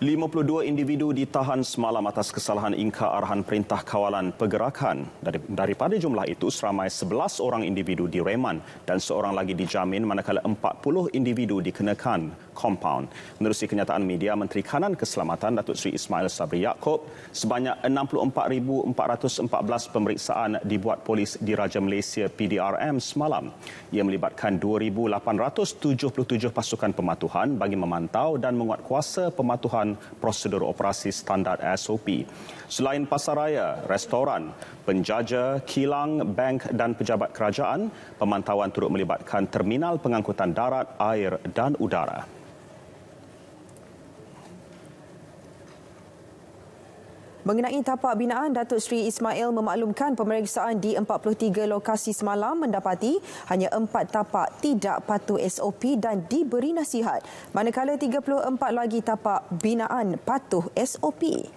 52 individu ditahan semalam atas kesalahan ingka arahan perintah kawalan pergerakan. Daripada jumlah itu, seramai 11 orang individu direman dan seorang lagi dijamin manakala 40 individu dikenakan compound. Menerusi kenyataan media, Menteri Kanan Keselamatan Datuk Seri Ismail Sabri Yaakob, sebanyak 64,414 pemeriksaan dibuat polis di Raja Malaysia PDRM semalam. Ia melibatkan 2,877 pasukan pematuhan bagi memantau dan menguatkuasa pematuhan prosedur operasi standar SOP. Selain pasaraya, restoran, penjaja, kilang, bank dan pejabat kerajaan, pemantauan turut melibatkan terminal pengangkutan darat, air dan udara. Mengenai tapak binaan, Datuk Seri Ismail memaklumkan pemeriksaan di 43 lokasi semalam mendapati hanya 4 tapak tidak patuh SOP dan diberi nasihat. Manakala 34 lagi tapak binaan patuh SOP.